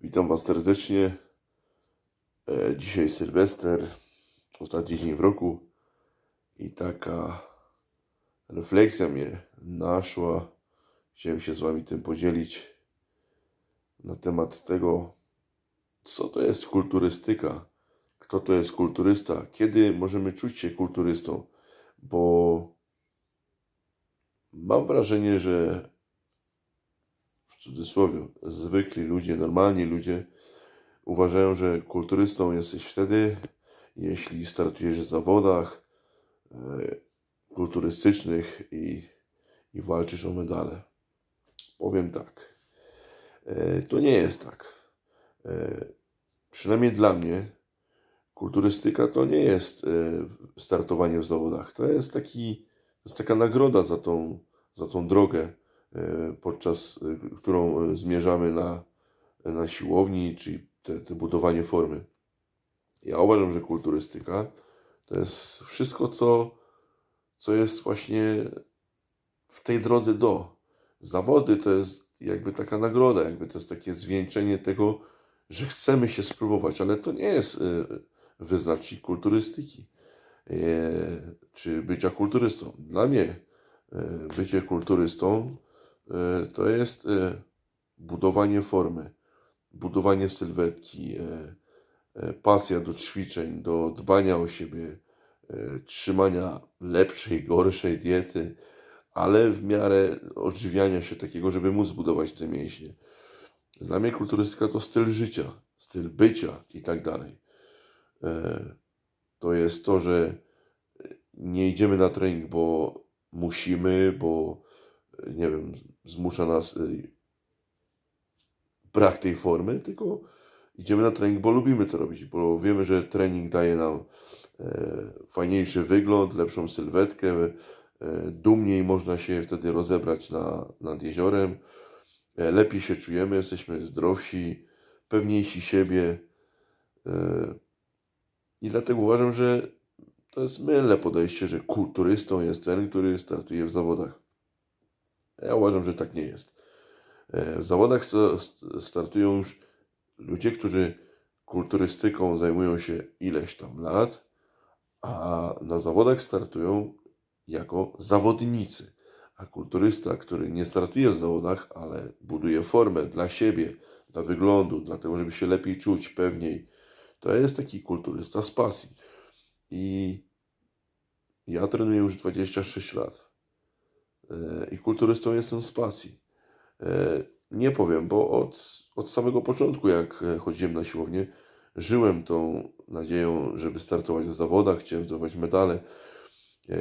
Witam Was serdecznie. E, dzisiaj Sylwester, ostatni dzień w roku i taka refleksja mnie naszła. Chciałem się z Wami tym podzielić na temat tego, co to jest kulturystyka, kto to jest kulturysta, kiedy możemy czuć się kulturystą, bo mam wrażenie, że cudzysłowie, zwykli ludzie, normalni ludzie uważają, że kulturystą jesteś wtedy, jeśli startujesz w zawodach e, kulturystycznych i, i walczysz o medale. Powiem tak. E, to nie jest tak. E, przynajmniej dla mnie kulturystyka to nie jest startowanie w zawodach. To jest, taki, jest taka nagroda za tą, za tą drogę, E, podczas e, którą e, zmierzamy na, na siłowni, czyli te, te budowanie formy. Ja uważam, że kulturystyka to jest wszystko, co, co jest właśnie w tej drodze do. Zawody to jest jakby taka nagroda, jakby to jest takie zwieńczenie tego, że chcemy się spróbować, ale to nie jest wyznacznik kulturystyki czy bycia kulturystą. Dla mnie bycie kulturystą E, to jest e, budowanie formy, budowanie sylwetki, e, pasja do ćwiczeń, do dbania o siebie, trzymania lepszej, gorszej diety, ale w miarę odżywiania się takiego, żeby móc budować te mięśnie. Dla mnie kulturystyka to styl życia, styl bycia i tak dalej. To jest to, że nie idziemy na trening, bo musimy, bo nie wiem, zmusza nas y, brak tej formy, tylko idziemy na trening, bo lubimy to robić, bo wiemy, że trening daje nam e, fajniejszy wygląd, lepszą sylwetkę, e, dumniej można się wtedy rozebrać na, nad jeziorem, e, lepiej się czujemy, jesteśmy zdrowsi, pewniejsi siebie i dlatego uważam, że to jest mylne podejście, że kulturystą jest ten, który startuje w zawodach. Ja uważam, że tak nie jest. E, w zawodach startują już ludzie, którzy kulturystyką zajmują się ileś tam lat, a na zawodach startują jako zawodnicy. A kulturysta, który nie startuje w zawodach, ale buduje formę dla siebie, dla wyglądu, dlatego, żeby się lepiej czuć, pewniej, to jest taki kulturysta z pasji. I ja trenuję już 26 lat. E, i kulturystą jestem z pasji. E, nie powiem, bo od, od samego początku, jak e, chodziłem na siłownię, żyłem tą nadzieją, żeby startować w zawodach, chciałem zdobywać medale.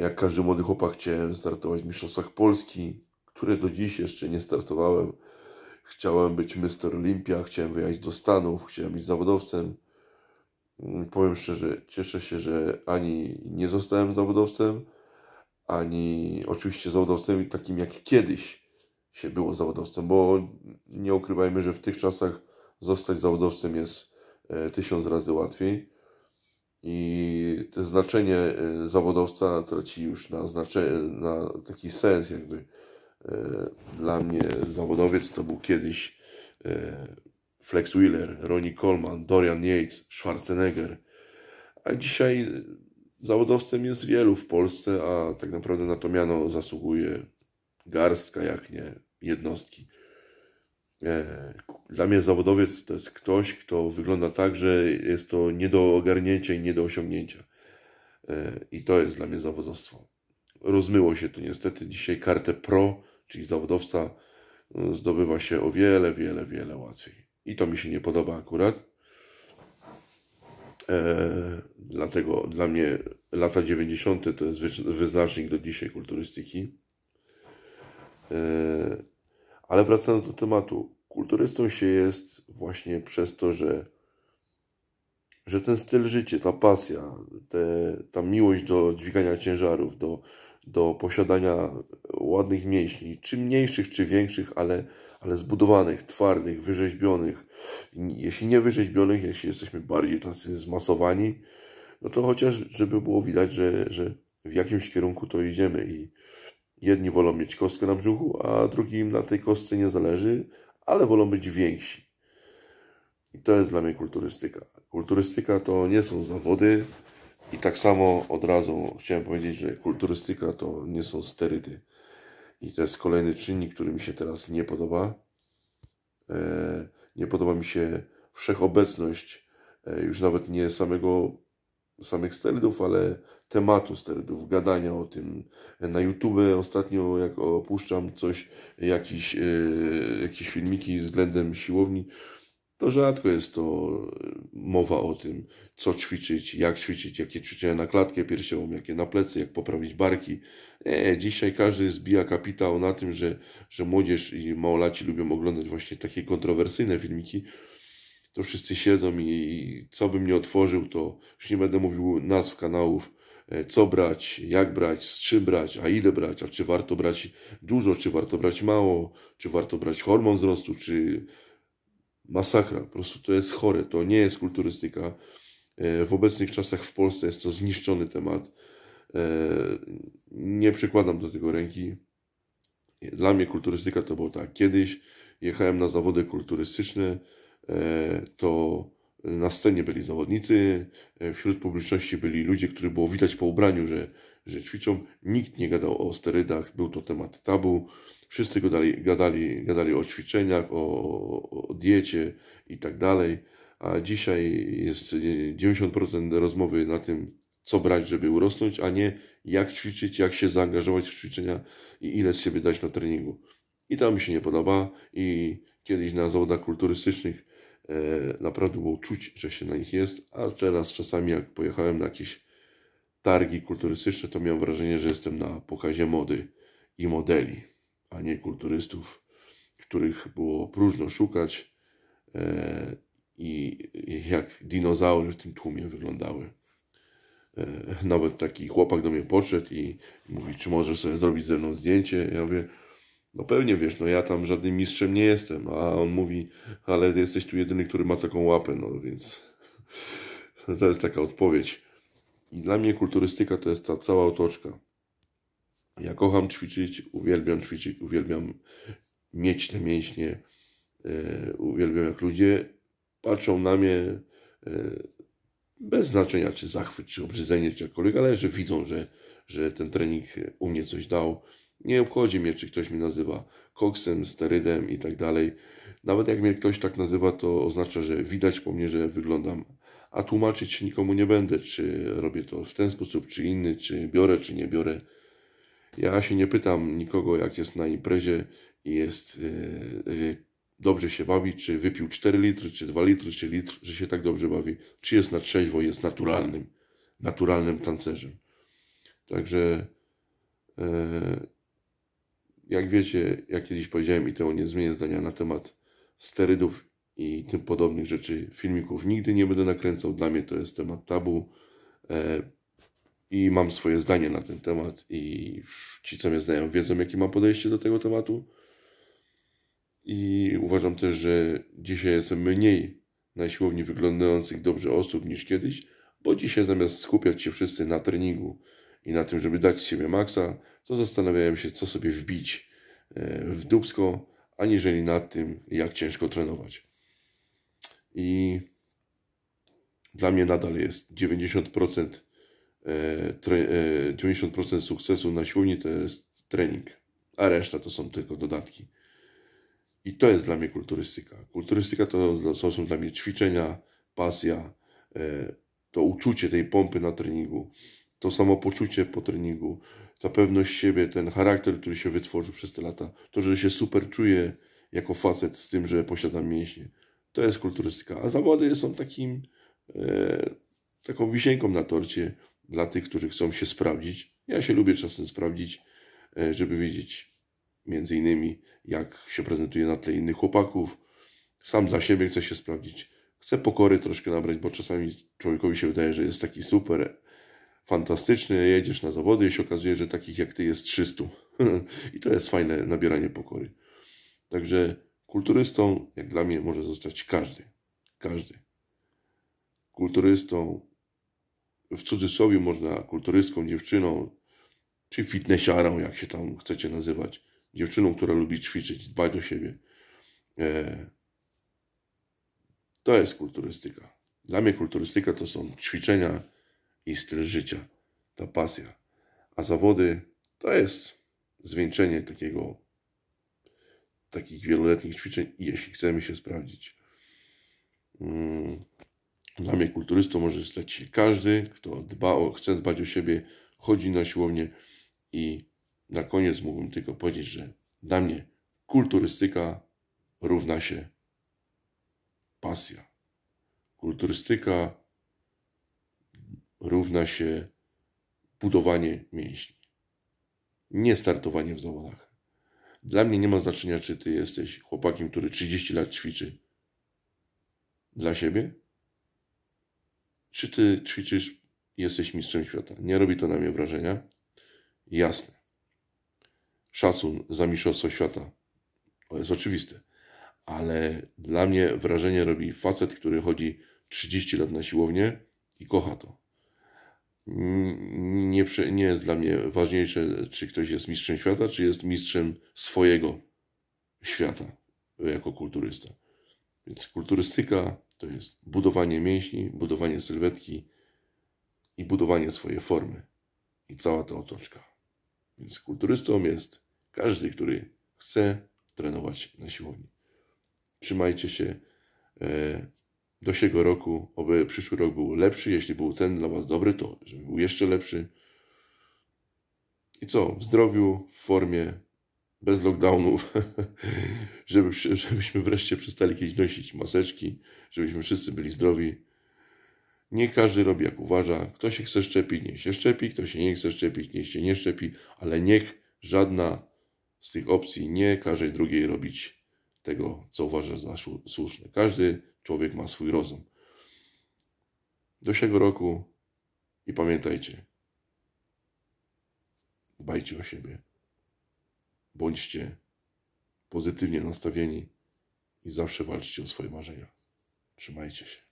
Jak każdy młody chłopak chciałem startować w Mistrzostwach Polski, które do dziś jeszcze nie startowałem. Chciałem być Mr. Olympia, chciałem wyjechać do Stanów, chciałem być zawodowcem. Mm, powiem szczerze, cieszę się, że ani nie zostałem zawodowcem, ani oczywiście zawodowcem takim jak kiedyś się było zawodowcem, bo nie ukrywajmy, że w tych czasach zostać zawodowcem jest e, tysiąc razy łatwiej i to znaczenie e, zawodowca traci już na, znaczenie na taki sens jakby. E, dla mnie zawodowiec to był kiedyś Flex Wheeler, Ronnie Coleman, Dorian Yates, Schwarzenegger, a dzisiaj Zawodowcem jest wielu w Polsce, a tak naprawdę na to miano zasługuje garstka, jak nie jednostki. E, dla mnie zawodowiec to jest ktoś, kto wygląda tak, że jest to nie do ogarnięcia i nie do osiągnięcia. E, I to jest dla mnie zawodowstwo. Rozmyło się to niestety. Dzisiaj kartę pro, czyli zawodowca, zdobywa się o wiele, wiele, wiele łatwiej. I to mi się nie podoba akurat. E, dlatego dla mnie lata 90. to jest wyznacznik do dzisiaj kulturystyki. E, ale wracając do tematu, kulturystą się jest właśnie przez to, że, że ten styl życia, ta pasja, te, ta miłość do dźwigania ciężarów, do, do posiadania ładnych mięśni, czy mniejszych, czy większych, ale ale zbudowanych, twardych, wyrzeźbionych. Jeśli nie wyrzeźbionych, jeśli jesteśmy bardziej tacy zmasowani, no to chociaż, żeby było widać, że, że w jakimś kierunku to idziemy i jedni wolą mieć kostkę na brzuchu, a drugim na tej kostce nie zależy, ale wolą być więksi. I to jest dla mnie kulturystyka. Kulturystyka to nie są zawody i tak samo od razu chciałem powiedzieć, że kulturystyka to nie są sterydy. I to jest kolejny czynnik, który mi się teraz nie podoba. E, nie podoba mi się wszechobecność e, już nawet nie samego samych sterydów, ale tematu sterydów, gadania o tym. Na YouTube ostatnio, jak opuszczam coś, jakieś, e, jakieś filmiki względem siłowni, to rzadko jest to e, mowa o tym, co ćwiczyć, jak ćwiczyć, jakie ćwiczenia na klatkę piersiową, jakie na plecy, jak poprawić barki. Nie, dzisiaj każdy zbija kapitał na tym, że, że młodzież i małolaci lubią oglądać właśnie takie kontrowersyjne filmiki. To wszyscy siedzą i, i co bym nie otworzył, to już nie będę mówił nazw kanałów, e, co brać, jak brać, z czym brać, a ile brać, a czy warto brać dużo, czy warto brać mało, czy warto brać hormon wzrostu, czy masakra, po prostu to jest chore, to nie jest kulturystyka. E, w obecnych czasach w Polsce jest to zniszczony temat. E, nie przykładam do tego ręki. Dla mnie kulturystyka to było tak. Kiedyś jechałem na zawody kulturystyczne, e, to na scenie byli zawodnicy, wśród publiczności byli ludzie, których było widać po ubraniu, że, że ćwiczą. Nikt nie gadał o sterydach, był to temat tabu. Wszyscy gadali, gadali, gadali o ćwiczeniach, o, o diecie i tak dalej, a dzisiaj jest 90% rozmowy na tym, co brać, żeby urosnąć, a nie jak ćwiczyć, jak się zaangażować w ćwiczenia i ile z siebie dać na treningu. I to mi się nie podoba i kiedyś na zawodach kulturystycznych e, naprawdę było czuć, że się na nich jest, a teraz czasami jak pojechałem na jakieś targi kulturystyczne, to miałem wrażenie, że jestem na pokazie mody i modeli a nie kulturystów, których było próżno szukać e, i jak dinozaury w tym tłumie wyglądały. E, nawet taki chłopak do mnie poszedł i mówi, czy możesz sobie zrobić ze mną zdjęcie? Ja mówię, no pewnie wiesz, no ja tam żadnym mistrzem nie jestem. A on mówi, ale jesteś tu jedyny, który ma taką łapę, no więc to jest taka odpowiedź. I dla mnie kulturystyka to jest ta cała otoczka. Ja kocham ćwiczyć, uwielbiam ćwiczyć, uwielbiam mieć te mięśnie, e, uwielbiam jak ludzie patrzą na mnie e, bez znaczenia, czy zachwyt, czy obrzydzenie, czy jakkolwiek, ale że widzą, że, że ten trening u mnie coś dał. Nie obchodzi mnie, czy ktoś mnie nazywa koksem, sterydem i tak dalej. Nawet jak mnie ktoś tak nazywa, to oznacza, że widać po mnie, że wyglądam. A tłumaczyć nikomu nie będę, czy robię to w ten sposób, czy inny, czy biorę, czy nie biorę. Ja się nie pytam nikogo, jak jest na imprezie i jest yy, yy, dobrze się bawi, czy wypił 4 litry, czy 2 litry, czy litr, że się tak dobrze bawi, czy jest na trzeźwo, jest naturalnym, naturalnym tancerzem. Także yy, jak wiecie, jak kiedyś powiedziałem i to nie zmienię zdania na temat sterydów i tym podobnych rzeczy, filmików nigdy nie będę nakręcał. Dla mnie to jest temat tabu i mam swoje zdanie na ten temat i ci, co mnie znają, wiedzą, jakie mam podejście do tego tematu. I uważam też, że dzisiaj jestem mniej na siłowni wyglądających dobrze osób niż kiedyś, bo dzisiaj zamiast skupiać się wszyscy na treningu i na tym, żeby dać z siebie maksa, to zastanawiałem się, co sobie wbić e, w dubsko, aniżeli nad tym, jak ciężko trenować. I dla mnie nadal jest 90% 90% e, e, sukcesu na siłowni to jest trening, a reszta to są tylko dodatki. I to jest dla mnie kulturystyka. Kulturystyka to, są dla mnie ćwiczenia, pasja, e, to uczucie tej pompy na treningu, to samopoczucie po treningu, ta pewność siebie, ten charakter, który się wytworzył przez te lata, to, że się super czuję jako facet z tym, że posiadam mięśnie. To jest kulturystyka. A zawody są takim, e, taką wisienką na torcie, dla tych, którzy chcą się sprawdzić. Ja się lubię czasem sprawdzić, e, żeby wiedzieć między innymi, jak się prezentuje na tle innych chłopaków. Sam dla siebie chcę się sprawdzić. Chcę pokory troszkę nabrać, bo czasami człowiekowi się wydaje, że jest taki super, e, fantastyczny, jedziesz na zawody i się okazuje, że takich jak ty jest 300. I to jest fajne nabieranie pokory. Także kulturystą, jak dla mnie, może zostać każdy. Każdy. Kulturystą, w cudzysłowie można kulturystką dziewczyną, czy fitnessiarą, jak się tam chcecie nazywać, dziewczyną, która lubi ćwiczyć, dbać do siebie. E, to jest kulturystyka. Dla mnie kulturystyka to są ćwiczenia i styl życia, ta pasja. A zawody to jest zwieńczenie takiego, takich wieloletnich ćwiczeń, jeśli chcemy się sprawdzić. Mm. Dla mnie kulturystą może stać się każdy, kto dba o, chce dbać o siebie, chodzi na siłownię i na koniec mógłbym tylko powiedzieć, że dla mnie kulturystyka równa się pasja. Kulturystyka równa się budowanie mięśni, nie startowanie w zawodach. Dla mnie nie ma znaczenia, czy ty jesteś chłopakiem, który 30 lat ćwiczy dla siebie, czy ty ćwiczysz, jesteś mistrzem świata? Nie robi to na mnie wrażenia. Jasne. Szacun za mistrzostwo świata. To jest oczywiste. Ale dla mnie wrażenie robi facet, który chodzi 30 lat na siłownię i kocha to. Nie, nie jest dla mnie ważniejsze, czy ktoś jest mistrzem świata, czy jest mistrzem swojego świata jako kulturysta. Więc kulturystyka to jest budowanie mięśni, budowanie sylwetki i budowanie swojej formy i cała ta otoczka. Więc kulturystą jest każdy, który chce trenować na siłowni. Trzymajcie się. E, do siego roku, aby przyszły rok był lepszy. Jeśli był ten dla Was dobry, to żeby był jeszcze lepszy. I co? W zdrowiu, w formie, bez lockdownów, żeby, żebyśmy wreszcie przestali kiedyś nosić maseczki, żebyśmy wszyscy byli zdrowi. Nie każdy robi jak uważa. Kto się chce szczepić, niech się szczepi, kto się nie chce szczepić, niech się nie szczepi, ale niech żadna z tych opcji nie każe drugiej robić tego, co uważa za słuszne. Każdy człowiek ma swój rozum. Do siego roku i pamiętajcie, dbajcie o siebie. Bądźcie pozytywnie nastawieni i zawsze walczcie o swoje marzenia. Trzymajcie się.